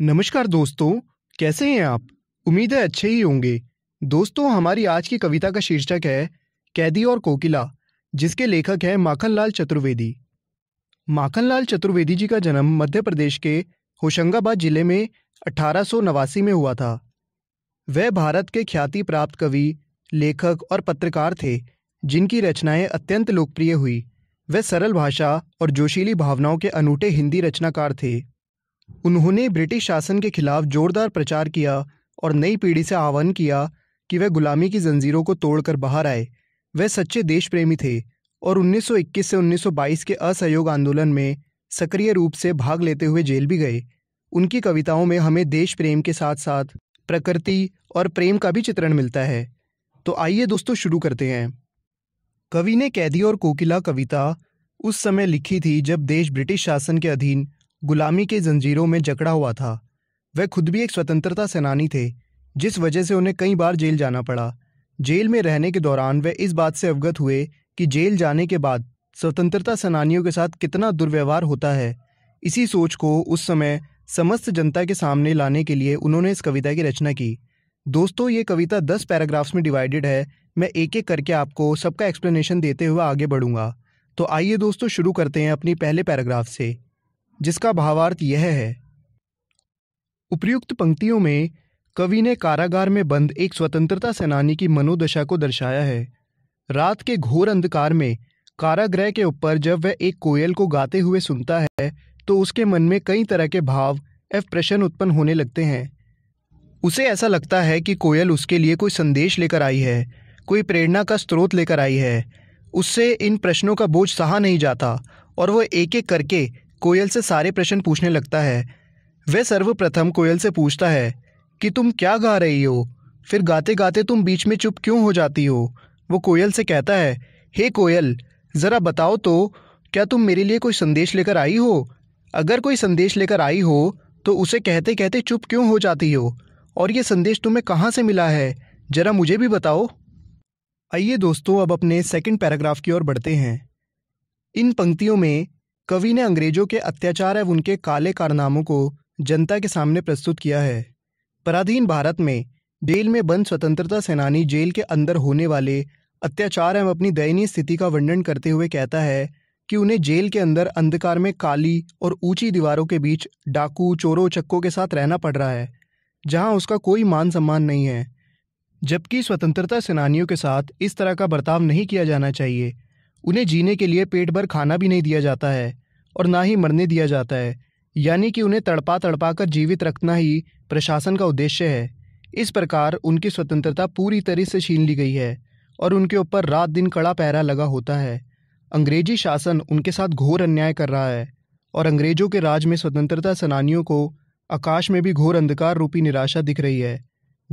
नमस्कार दोस्तों कैसे हैं आप उम्मीद है अच्छे ही होंगे दोस्तों हमारी आज की कविता का शीर्षक है कैदी और कोकिला जिसके लेखक हैं माखनलाल चतुर्वेदी माखनलाल चतुर्वेदी जी का जन्म मध्य प्रदेश के होशंगाबाद जिले में अठारह में हुआ था वह भारत के ख्याति प्राप्त कवि लेखक और पत्रकार थे जिनकी रचनाएं अत्यंत लोकप्रिय हुई वह सरल भाषा और जोशीली भावनाओं के अनूठे हिंदी रचनाकार थे उन्होंने ब्रिटिश शासन के खिलाफ जोरदार प्रचार किया और नई पीढ़ी से आह्वान किया कि वह गुलामी की जंजीरों को तोड़कर बाहर आए वह सच्चे देश प्रेमी थे और 1921 से 1922 के असहयोग आंदोलन में सक्रिय रूप से भाग लेते हुए जेल भी गए उनकी कविताओं में हमें देश प्रेम के साथ साथ प्रकृति और प्रेम का भी चित्रण मिलता है तो आइए दोस्तों शुरू करते हैं कवि ने कैदी और कोकिला कविता उस समय लिखी थी जब देश ब्रिटिश शासन के अधीन गुलामी के जंजीरों में जकड़ा हुआ था वह खुद भी एक स्वतंत्रता सेनानी थे जिस वजह से उन्हें कई बार जेल जाना पड़ा जेल में रहने के दौरान वह इस बात से अवगत हुए कि जेल जाने के बाद स्वतंत्रता सेनानियों के साथ कितना दुर्व्यवहार होता है इसी सोच को उस समय समस्त जनता के सामने लाने के लिए उन्होंने इस कविता की रचना की दोस्तों ये कविता दस पैराग्राफ्स में डिवाइडेड है मैं एक एक करके आपको सबका एक्सप्लेनेशन देते हुए आगे बढ़ूंगा तो आइए दोस्तों शुरू करते हैं अपनी पहले पैराग्राफ से जिसका भावार्थ यह है उपयुक्त पंक्तियों में कवि ने कारागार में बंद एक स्वतंत्रता सेनानी की मनोदशा को दर्शाया है रात के घोर अंधकार में कारागृह के ऊपर जब वह एक कोयल को गाते हुए सुनता है तो उसके मन में कई तरह के भाव एवं प्रश्न उत्पन्न होने लगते हैं उसे ऐसा लगता है कि कोयल उसके लिए कोई संदेश लेकर आई है कोई प्रेरणा का स्रोत लेकर आई है उससे इन प्रश्नों का बोझ सहा नहीं जाता और वह एक एक करके कोयल से सारे प्रश्न पूछने लगता है वह सर्वप्रथम कोयल से पूछता है कि तुम क्या गा रही हो फिर गाते गाते तुम बीच में चुप क्यों हो जाती हो वो कोयल से कहता है हे कोयल ज़रा बताओ तो क्या तुम मेरे लिए कोई संदेश लेकर आई हो अगर कोई संदेश लेकर आई हो तो उसे कहते कहते चुप क्यों हो जाती हो और ये संदेश तुम्हें कहाँ से मिला है ज़रा मुझे भी बताओ आइए दोस्तों अब अपने सेकंड पैराग्राफ की ओर बढ़ते हैं इन पंक्तियों में कवि ने अंग्रेजों के अत्याचार एवं उनके काले कारनामों को जनता के सामने प्रस्तुत किया है पराधीन भारत में जेल में बंद स्वतंत्रता सेनानी जेल के अंदर होने वाले अत्याचार एवं अपनी दयनीय स्थिति का वर्णन करते हुए कहता है कि उन्हें जेल के अंदर अंधकार में काली और ऊंची दीवारों के बीच डाकू चोरों चक्कों के साथ रहना पड़ रहा है जहां उसका कोई मान सम्मान नहीं है जबकि स्वतंत्रता सेनानियों के साथ इस तरह का बर्ताव नहीं किया जाना चाहिए उन्हें जीने के लिए पेट भर खाना भी नहीं दिया जाता है और ना ही मरने दिया जाता है यानी कि उन्हें तड़पा तड़पा कर जीवित रखना ही प्रशासन का उद्देश्य है इस प्रकार उनकी स्वतंत्रता पूरी तरह से छीन ली गई है और उनके ऊपर रात दिन कड़ा पहरा लगा होता है अंग्रेजी शासन उनके साथ घोर अन्याय कर रहा है और अंग्रेजों के राज में स्वतंत्रता सेनानियों को आकाश में भी घोर अंधकार रूपी निराशा दिख रही है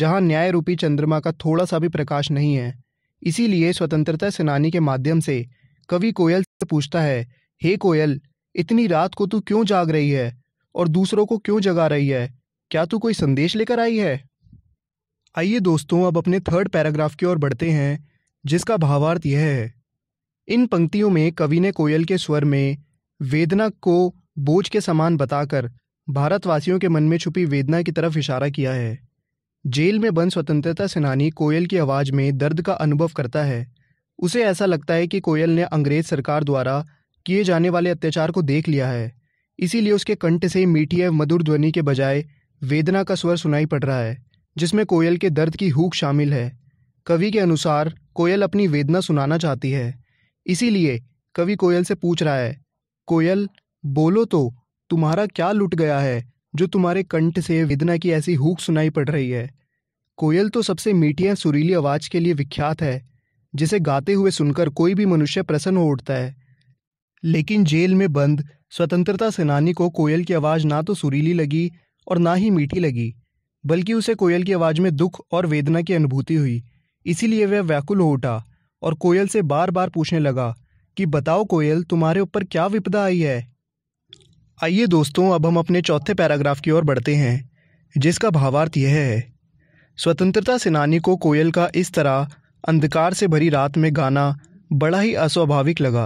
जहाँ न्याय रूपी चंद्रमा का थोड़ा सा भी प्रकाश नहीं है इसीलिए स्वतंत्रता सेनानी के माध्यम से कवि कोयल से पूछता है हे hey कोयल इतनी रात को तू क्यों जाग रही है और दूसरों को क्यों जगा रही है क्या तू कोई संदेश लेकर आई है आइए दोस्तों अब अपने थर्ड पैराग्राफ की ओर बढ़ते हैं जिसका भावार्थ यह है इन पंक्तियों में कवि ने कोयल के स्वर में वेदना को बोझ के समान बताकर भारतवासियों के मन में छुपी वेदना की तरफ इशारा किया है जेल में बंद स्वतंत्रता सेनानी कोयल की आवाज़ में दर्द का अनुभव करता है उसे ऐसा लगता है कि कोयल ने अंग्रेज सरकार द्वारा किए जाने वाले अत्याचार को देख लिया है इसीलिए उसके कंठ से मीठी एवं मधुर ध्वनि के बजाय वेदना का स्वर सुनाई पड़ रहा है जिसमें कोयल के दर्द की हूक शामिल है कवि के अनुसार कोयल अपनी वेदना सुनाना चाहती है इसीलिए कवि कोयल से पूछ रहा है कोयल बोलो तो तुम्हारा क्या लुट गया है जो तुम्हारे कंठ से वेदना की ऐसी हूक सुनाई पड़ रही है कोयल तो सबसे मीठी या सुरीली आवाज़ के लिए विख्यात है जिसे गाते हुए सुनकर कोई भी मनुष्य प्रसन्न हो उठता है लेकिन जेल में बंद स्वतंत्रता सेनानी को कोयल की आवाज़ ना तो सुरीली लगी और ना ही मीठी लगी बल्कि उसे कोयल की आवाज़ में दुख और वेदना की अनुभूति हुई इसीलिए वह व्याकुल हो उठा और कोयल से बार बार पूछने लगा कि बताओ कोयल तुम्हारे ऊपर क्या विपदा आई है आइए दोस्तों अब हम अपने चौथे पैराग्राफ की ओर बढ़ते हैं जिसका भावार्थ यह है स्वतंत्रता सेनानी को कोयल का इस तरह अंधकार से भरी रात में गाना बड़ा ही अस्वाभाविक लगा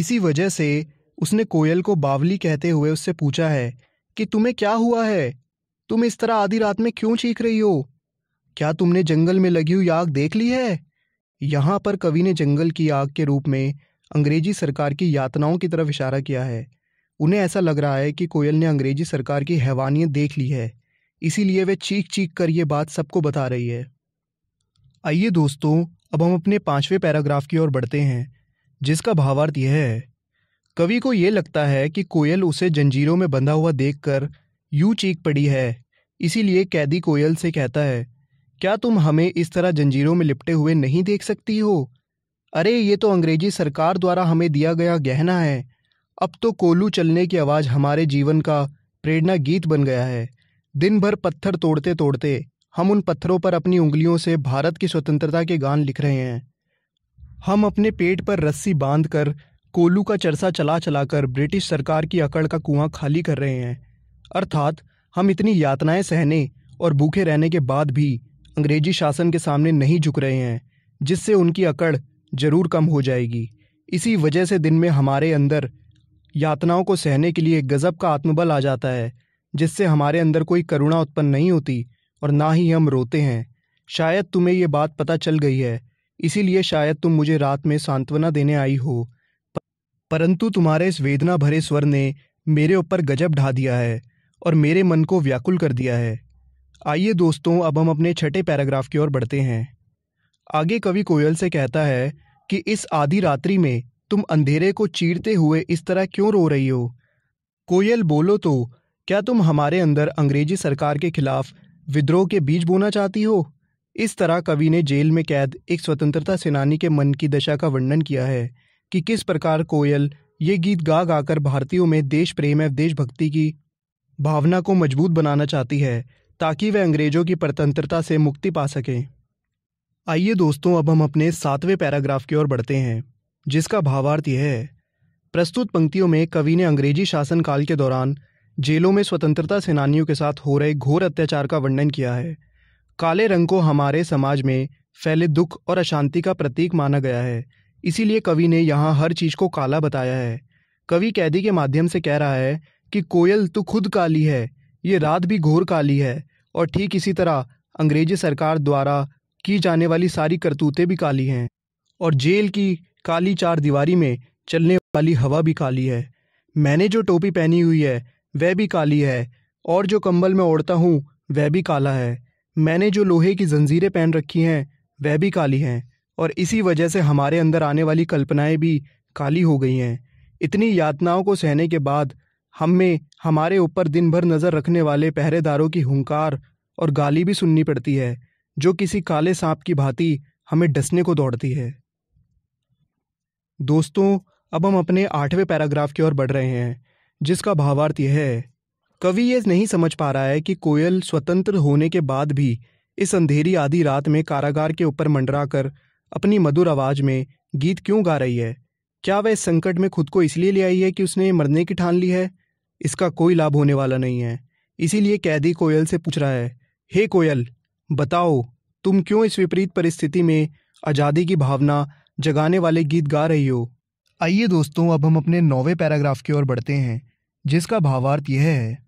इसी वजह से उसने कोयल को बावली कहते हुए उससे पूछा है कि तुम्हें क्या हुआ है तुम इस तरह आधी रात में क्यों चीख रही हो क्या तुमने जंगल में लगी हुई आग देख ली है यहाँ पर कवि ने जंगल की आग के रूप में अंग्रेजी सरकार की यातनाओं की तरफ इशारा किया है उन्हें ऐसा लग रहा है कि कोयल ने अंग्रेजी सरकार की हैवानियत देख ली है इसीलिए वे चीख चीख कर ये बात सबको बता रही है आइए दोस्तों अब हम अपने पांचवें पैराग्राफ की ओर बढ़ते हैं जिसका भावार्थ यह है कवि को ये लगता है कि कोयल उसे जंजीरों में बंधा हुआ देखकर यू चीख पड़ी है इसीलिए कैदी कोयल से कहता है क्या तुम हमें इस तरह जंजीरों में लिपटे हुए नहीं देख सकती हो अरे ये तो अंग्रेजी सरकार द्वारा हमें दिया गया गहना है अब तो कोलू चलने की आवाज़ हमारे जीवन का प्रेरणा गीत बन गया है दिन भर पत्थर तोड़ते तोड़ते हम उन पत्थरों पर अपनी उंगलियों से भारत की स्वतंत्रता के गान लिख रहे हैं हम अपने पेट पर रस्सी बांध कर कोलू का चरसा चला चलाकर ब्रिटिश सरकार की अकड़ का कुआं खाली कर रहे हैं अर्थात हम इतनी यातनाएं सहने और भूखे रहने के बाद भी अंग्रेजी शासन के सामने नहीं झुक रहे हैं जिससे उनकी अकड़ जरूर कम हो जाएगी इसी वजह से दिन में हमारे अंदर यातनाओं को सहने के लिए गज़ब का आत्मबल आ जाता है जिससे हमारे अंदर कोई करुणा उत्पन्न नहीं होती और ना ही हम रोते हैं शायद तुम्हें यह बात पता चल गई है इसीलिए शायद तुम मुझे रात में सांत्वना देने आई हो परंतु तुम्हारे इस वेदना भरे स्वर ने मेरे ऊपर गजब ढा दिया है और मेरे मन को व्याकुल कर दिया है आइए दोस्तों अब हम अपने छठे पैराग्राफ की ओर बढ़ते हैं आगे कवि कोयल से कहता है कि इस आधी रात्रि में तुम अंधेरे को चीरते हुए इस तरह क्यों रो रही हो कोयल बोलो तो क्या तुम हमारे अंदर अंग्रेजी सरकार के खिलाफ विद्रोह के बीज बोना चाहती हो इस तरह कवि ने जेल में कैद एक स्वतंत्रता सेनानी के मन की दशा का वर्णन किया है कि किस प्रकार कोयल ये गीत गा गाकर भारतीयों में देश प्रेम एवं देशभक्ति की भावना को मजबूत बनाना चाहती है ताकि वे अंग्रेजों की प्रतंत्रता से मुक्ति पा सकें आइए दोस्तों अब हम अपने सातवें पैराग्राफ की ओर बढ़ते हैं जिसका भावार्थ यह है प्रस्तुत पंक्तियों में कवि ने अंग्रेजी शासनकाल के दौरान जेलों में स्वतंत्रता सेनानियों के साथ हो रहे घोर अत्याचार का वर्णन किया है काले रंग को हमारे समाज में फैले दुख और अशांति का प्रतीक माना गया है इसीलिए कवि ने यहाँ हर चीज को काला बताया है कवि कैदी के माध्यम से कह रहा है कि कोयल तो खुद काली है ये रात भी घोर काली है और ठीक इसी तरह अंग्रेजी सरकार द्वारा की जाने वाली सारी करतूतें भी काली हैं और जेल की काली चार दीवारी में चलने वाली हवा भी काली है मैंने जो टोपी पहनी हुई है वह भी काली है और जो कंबल में ओढ़ता हूँ वह भी काला है मैंने जो लोहे की जंजीरें पहन रखी हैं वह भी काली हैं और इसी वजह से हमारे अंदर आने वाली कल्पनाएं भी काली हो गई हैं इतनी यातनाओं को सहने के बाद हम में हमारे ऊपर दिन भर नज़र रखने वाले पहरेदारों की हुंकार और गाली भी सुननी पड़ती है जो किसी काले सांप की भांति हमें डसने को दौड़ती है दोस्तों अब हम अपने आठवें पैराग्राफ की ओर बढ़ रहे हैं जिसका भावार्थ यह है कवि ये नहीं समझ पा रहा है कि कोयल स्वतंत्र होने के बाद भी इस अंधेरी आधी रात में कारागार के ऊपर मंडरा कर अपनी मधुर आवाज में गीत क्यों गा रही है क्या वह इस संकट में खुद को इसलिए ले आई है कि उसने मरने की ठान ली है इसका कोई लाभ होने वाला नहीं है इसीलिए कैदी कोयल से पूछ रहा है हे कोयल बताओ तुम क्यों इस विपरीत परिस्थिति में आज़ादी की भावना जगाने वाले गीत गा रही हो आइए दोस्तों अब हम अपने नौवे पैराग्राफ की ओर बढ़ते हैं जिसका भावार्थ यह है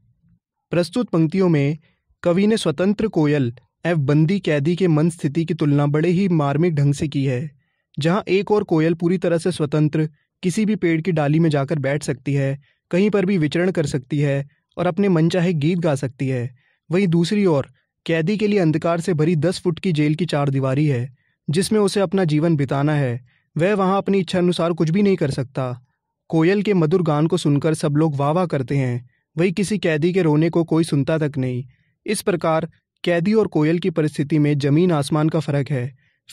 प्रस्तुत पंक्तियों में कवि ने स्वतंत्र कोयल एवं बंदी कैदी के मन स्थिति की तुलना बड़े ही मार्मिक ढंग से की है जहाँ एक और कोयल पूरी तरह से स्वतंत्र किसी भी पेड़ की डाली में जाकर बैठ सकती है कहीं पर भी विचरण कर सकती है और अपने मन चाहे गीत गा सकती है वहीं दूसरी ओर कैदी के लिए अंधकार से भरी दस फुट की जेल की चार दीवारी है जिसमें उसे अपना जीवन बिताना है वह वहाँ अपनी इच्छा अनुसार कुछ भी नहीं कर सकता कोयल के मधुर गान को सुनकर सब लोग वाह वाह करते हैं वही किसी कैदी के रोने को कोई सुनता तक नहीं इस प्रकार कैदी और कोयल की परिस्थिति में जमीन आसमान का फर्क है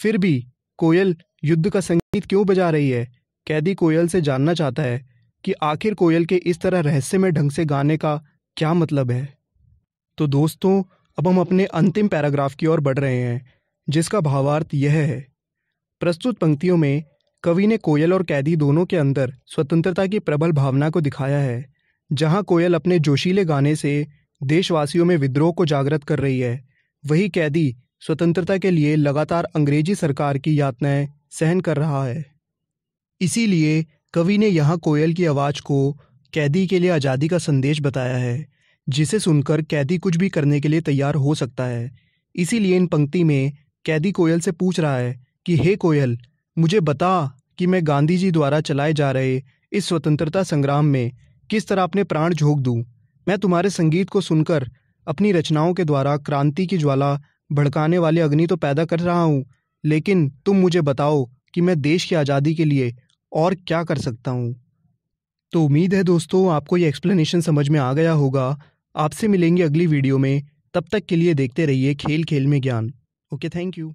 फिर भी कोयल युद्ध का संगीत क्यों बजा रही है कैदी कोयल से जानना चाहता है कि आखिर कोयल के इस तरह रहस्यमय ढंग से गाने का क्या मतलब है तो दोस्तों अब हम अपने अंतिम पैराग्राफ की ओर बढ़ रहे हैं जिसका भावार्थ यह है प्रस्तुत पंक्तियों में कवि ने कोयल और कैदी दोनों के अंदर स्वतंत्रता की प्रबल भावना को दिखाया है जहां कोयल अपने जोशीले गाने से देशवासियों में विद्रोह को जागृत कर रही है वही कैदी स्वतंत्रता के लिए लगातार अंग्रेजी सरकार की यातनाएं सहन कर रहा है इसीलिए कवि ने यहाँ कोयल की आवाज़ को कैदी के लिए आज़ादी का संदेश बताया है जिसे सुनकर कैदी कुछ भी करने के लिए तैयार हो सकता है इसीलिए इन पंक्ति में कैदी कोयल से पूछ रहा है कि हे कोयल मुझे बता कि मैं गांधी जी द्वारा चलाए जा रहे इस स्वतंत्रता संग्राम में किस तरह अपने प्राण झोंक दूं मैं तुम्हारे संगीत को सुनकर अपनी रचनाओं के द्वारा क्रांति की ज्वाला भड़काने वाले अग्नि तो पैदा कर रहा हूँ लेकिन तुम मुझे बताओ कि मैं देश की आज़ादी के लिए और क्या कर सकता हूँ तो उम्मीद है दोस्तों आपको ये एक्सप्लेनेशन समझ में आ गया होगा आपसे मिलेंगे अगली वीडियो में तब तक के लिए देखते रहिए खेल खेल में ज्ञान ओके थैंक यू